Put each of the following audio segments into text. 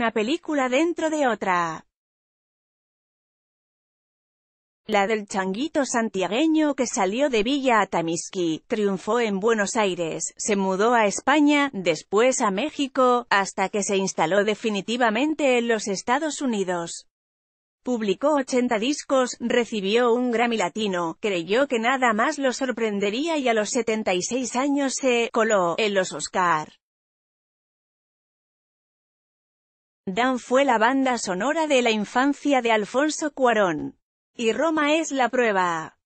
una película dentro de otra. La del changuito santiagueño que salió de Villa Atamisqui, triunfó en Buenos Aires, se mudó a España, después a México, hasta que se instaló definitivamente en los Estados Unidos. Publicó 80 discos, recibió un Grammy Latino, creyó que nada más lo sorprendería y a los 76 años se «coló» en los Oscar. Dan fue la banda sonora de la infancia de Alfonso Cuarón. Y Roma es la prueba.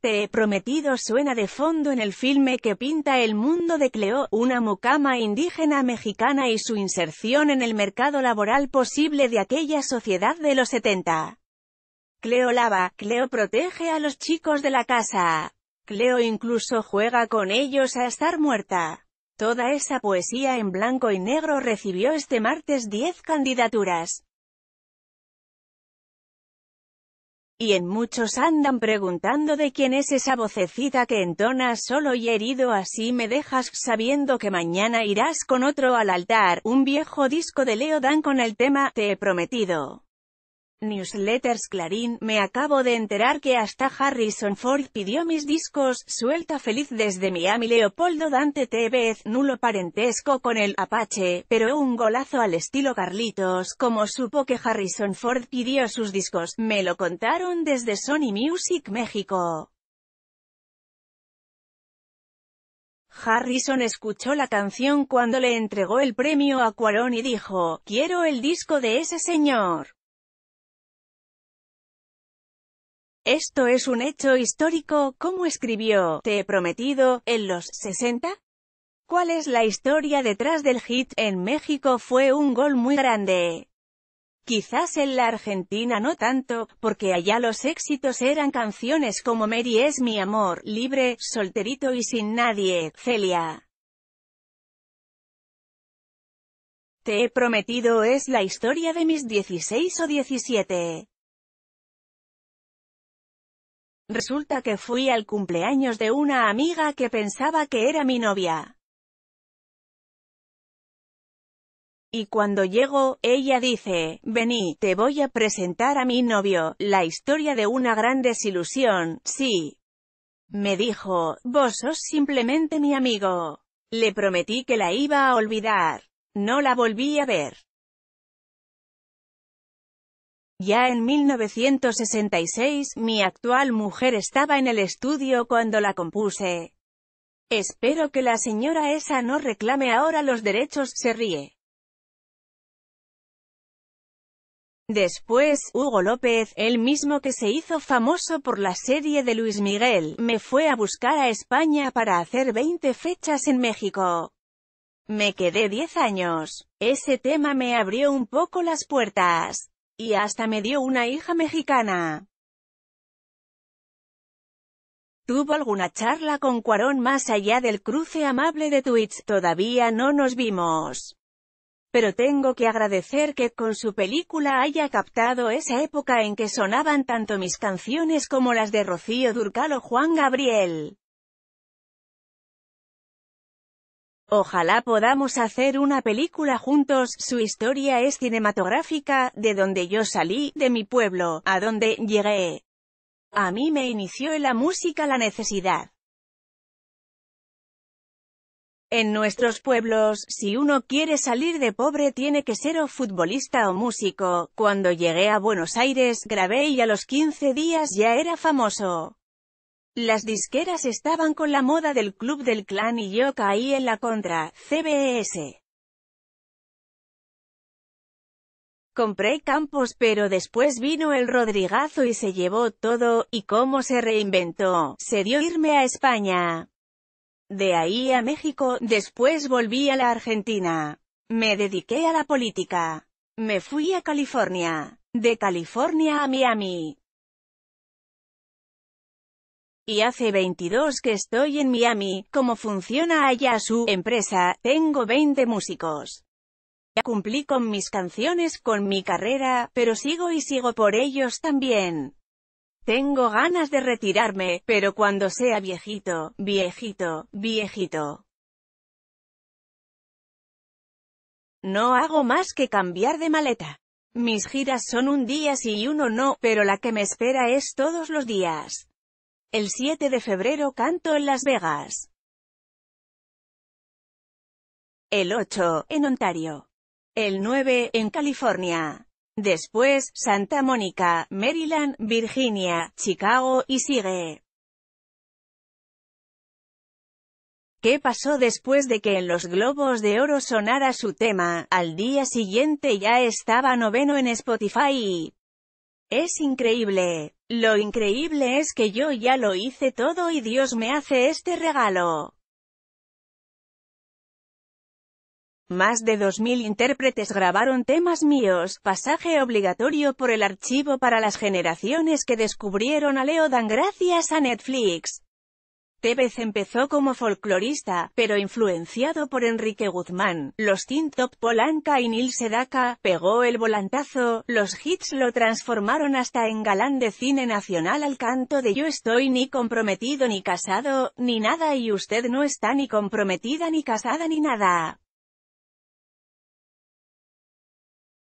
Te he prometido suena de fondo en el filme que pinta el mundo de Cleo, una mucama indígena mexicana y su inserción en el mercado laboral posible de aquella sociedad de los 70. Cleo lava, Cleo protege a los chicos de la casa. Cleo incluso juega con ellos a estar muerta. Toda esa poesía en blanco y negro recibió este martes 10 candidaturas. Y en muchos andan preguntando de quién es esa vocecita que entona solo y herido así me dejas sabiendo que mañana irás con otro al altar, un viejo disco de Leo Dan con el tema Te he prometido. Newsletters Clarín, me acabo de enterar que hasta Harrison Ford pidió mis discos, suelta feliz desde Miami Leopoldo Dante TV, nulo parentesco con el Apache, pero un golazo al estilo Carlitos, como supo que Harrison Ford pidió sus discos, me lo contaron desde Sony Music México. Harrison escuchó la canción cuando le entregó el premio a Cuarón y dijo, quiero el disco de ese señor. Esto es un hecho histórico, ¿cómo escribió, Te he prometido, en los 60. ¿Cuál es la historia detrás del hit? En México fue un gol muy grande. Quizás en la Argentina no tanto, porque allá los éxitos eran canciones como Mary es mi amor, libre, solterito y sin nadie, Celia. Te he prometido es la historia de mis 16 o 17. Resulta que fui al cumpleaños de una amiga que pensaba que era mi novia. Y cuando llego, ella dice, vení, te voy a presentar a mi novio, la historia de una gran desilusión, sí. Me dijo, vos sos simplemente mi amigo. Le prometí que la iba a olvidar. No la volví a ver. Ya en 1966, mi actual mujer estaba en el estudio cuando la compuse. Espero que la señora esa no reclame ahora los derechos, se ríe. Después, Hugo López, el mismo que se hizo famoso por la serie de Luis Miguel, me fue a buscar a España para hacer 20 fechas en México. Me quedé 10 años. Ese tema me abrió un poco las puertas. Y hasta me dio una hija mexicana. Tuvo alguna charla con Cuarón más allá del cruce amable de Twitch. todavía no nos vimos. Pero tengo que agradecer que con su película haya captado esa época en que sonaban tanto mis canciones como las de Rocío Durcal o Juan Gabriel. Ojalá podamos hacer una película juntos, su historia es cinematográfica, de donde yo salí, de mi pueblo, a donde llegué. A mí me inició en la música la necesidad. En nuestros pueblos, si uno quiere salir de pobre tiene que ser o futbolista o músico. Cuando llegué a Buenos Aires, grabé y a los 15 días ya era famoso. Las disqueras estaban con la moda del club del clan y yo caí en la contra, CBS. Compré Campos pero después vino el Rodrigazo y se llevó todo, y cómo se reinventó, se dio irme a España. De ahí a México, después volví a la Argentina. Me dediqué a la política. Me fui a California. De California a Miami y hace 22 que estoy en Miami, como funciona allá su empresa, tengo 20 músicos. Ya cumplí con mis canciones, con mi carrera, pero sigo y sigo por ellos también. Tengo ganas de retirarme, pero cuando sea viejito, viejito, viejito. No hago más que cambiar de maleta. Mis giras son un día sí y uno no, pero la que me espera es todos los días. El 7 de febrero canto en Las Vegas. El 8, en Ontario. El 9, en California. Después, Santa Mónica, Maryland, Virginia, Chicago, y sigue. ¿Qué pasó después de que en los Globos de Oro sonara su tema? Al día siguiente ya estaba noveno en Spotify. Es increíble. Lo increíble es que yo ya lo hice todo y Dios me hace este regalo. Más de 2.000 intérpretes grabaron temas míos, pasaje obligatorio por el archivo para las generaciones que descubrieron a Leo Dan gracias a Netflix. Tevez empezó como folclorista, pero influenciado por Enrique Guzmán, los Tintop Polanca y Nil Sedaka, pegó el volantazo, los hits lo transformaron hasta en galán de cine nacional al canto de Yo estoy ni comprometido ni casado, ni nada y usted no está ni comprometida ni casada ni nada.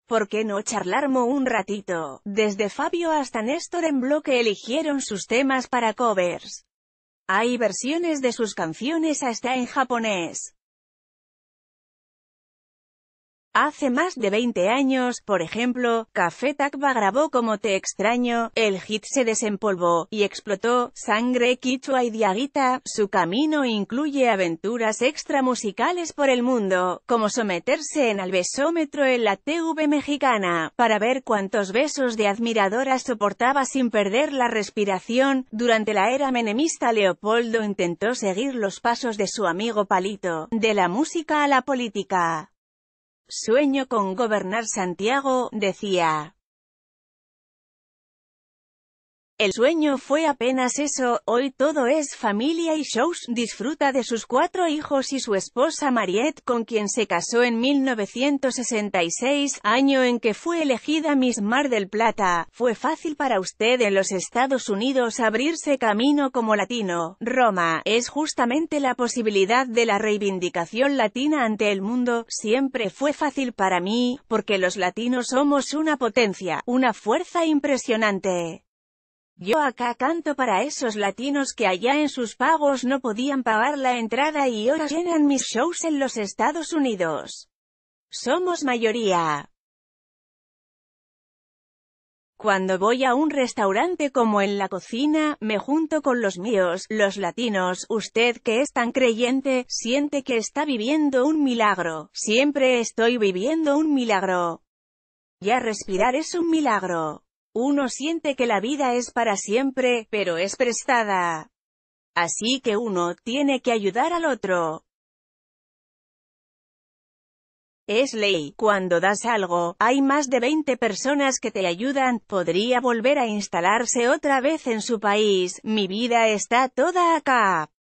¿Por qué no charlarmo un ratito? Desde Fabio hasta Néstor en bloque eligieron sus temas para covers. Hay versiones de sus canciones hasta en japonés. Hace más de 20 años, por ejemplo, Café Tacva grabó Como te extraño, el hit se desempolvó, y explotó, Sangre Quichua y Diaguita, su camino incluye aventuras extramusicales por el mundo, como someterse en al besómetro en la TV mexicana, para ver cuántos besos de admiradora soportaba sin perder la respiración, durante la era menemista Leopoldo intentó seguir los pasos de su amigo Palito, de la música a la política. Sueño con gobernar Santiago, decía. El sueño fue apenas eso, hoy todo es familia y shows, disfruta de sus cuatro hijos y su esposa Mariette, con quien se casó en 1966, año en que fue elegida Miss Mar del Plata. Fue fácil para usted en los Estados Unidos abrirse camino como latino. Roma, es justamente la posibilidad de la reivindicación latina ante el mundo, siempre fue fácil para mí, porque los latinos somos una potencia, una fuerza impresionante. Yo acá canto para esos latinos que allá en sus pagos no podían pagar la entrada y ahora llenan mis shows en los Estados Unidos. Somos mayoría. Cuando voy a un restaurante como en la cocina, me junto con los míos, los latinos, usted que es tan creyente, siente que está viviendo un milagro, siempre estoy viviendo un milagro. Ya respirar es un milagro. Uno siente que la vida es para siempre, pero es prestada. Así que uno tiene que ayudar al otro. Es ley, cuando das algo, hay más de 20 personas que te ayudan, podría volver a instalarse otra vez en su país, mi vida está toda acá.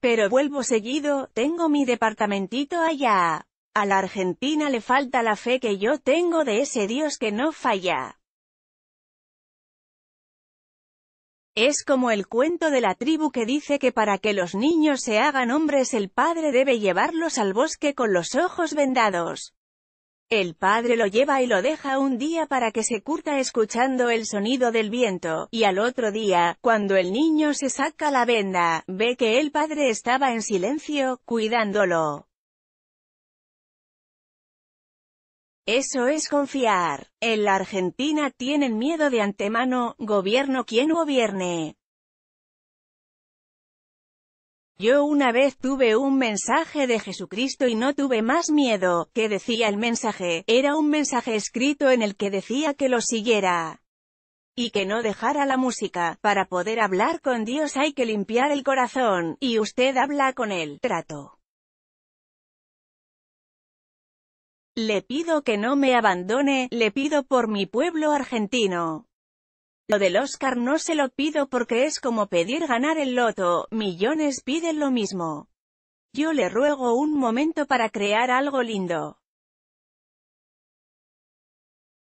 Pero vuelvo seguido, tengo mi departamentito allá. A la Argentina le falta la fe que yo tengo de ese Dios que no falla. Es como el cuento de la tribu que dice que para que los niños se hagan hombres el padre debe llevarlos al bosque con los ojos vendados. El padre lo lleva y lo deja un día para que se curta escuchando el sonido del viento, y al otro día, cuando el niño se saca la venda, ve que el padre estaba en silencio, cuidándolo. Eso es confiar. En la Argentina tienen miedo de antemano, gobierno quien gobierne. Yo una vez tuve un mensaje de Jesucristo y no tuve más miedo, que decía el mensaje, era un mensaje escrito en el que decía que lo siguiera y que no dejara la música. Para poder hablar con Dios hay que limpiar el corazón, y usted habla con él. Trato. Le pido que no me abandone, le pido por mi pueblo argentino. Lo del Oscar no se lo pido porque es como pedir ganar el loto, millones piden lo mismo. Yo le ruego un momento para crear algo lindo.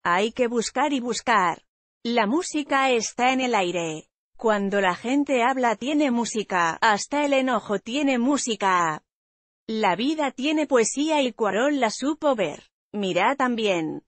Hay que buscar y buscar. La música está en el aire. Cuando la gente habla tiene música, hasta el enojo tiene música. La vida tiene poesía y Cuarón la supo ver. Mirá también.